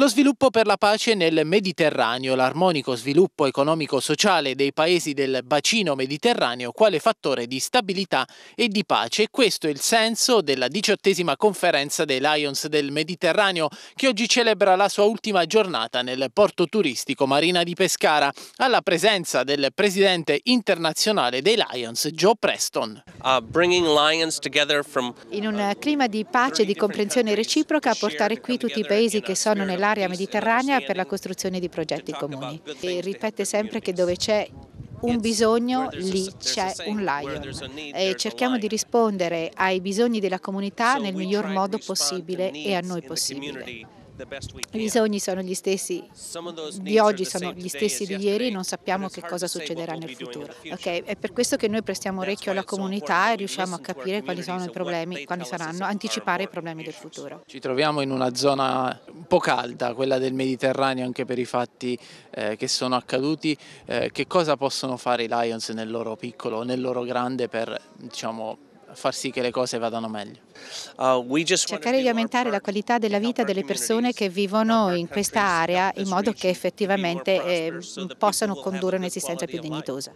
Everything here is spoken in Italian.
Lo sviluppo per la pace nel Mediterraneo, l'armonico sviluppo economico-sociale dei paesi del bacino mediterraneo quale fattore di stabilità e di pace. Questo è il senso della diciottesima conferenza dei Lions del Mediterraneo che oggi celebra la sua ultima giornata nel porto turistico Marina di Pescara, alla presenza del presidente internazionale dei Lions, Joe Preston. Uh, In un clima di pace e di comprensione reciproca, portare qui tutti i paesi che sono nella dell'area mediterranea per la costruzione di progetti comuni. E ripete sempre che dove c'è un bisogno, lì c'è un lion. E cerchiamo di rispondere ai bisogni della comunità nel miglior modo possibile e a noi possibile. I bisogni sono gli stessi di oggi, sono gli stessi di ieri, non sappiamo che cosa succederà nel futuro. Okay? È per questo che noi prestiamo orecchio alla comunità e riusciamo a capire quali sono i problemi, quali saranno, anticipare i problemi del futuro. Ci troviamo in una zona po' calda quella del Mediterraneo anche per i fatti eh, che sono accaduti, eh, che cosa possono fare i Lions nel loro piccolo, nel loro grande per diciamo, far sì che le cose vadano meglio. Uh, Cercare di aumentare la qualità della vita delle persone che vivono in questa area in modo che effettivamente eh, possano condurre un'esistenza più dignitosa.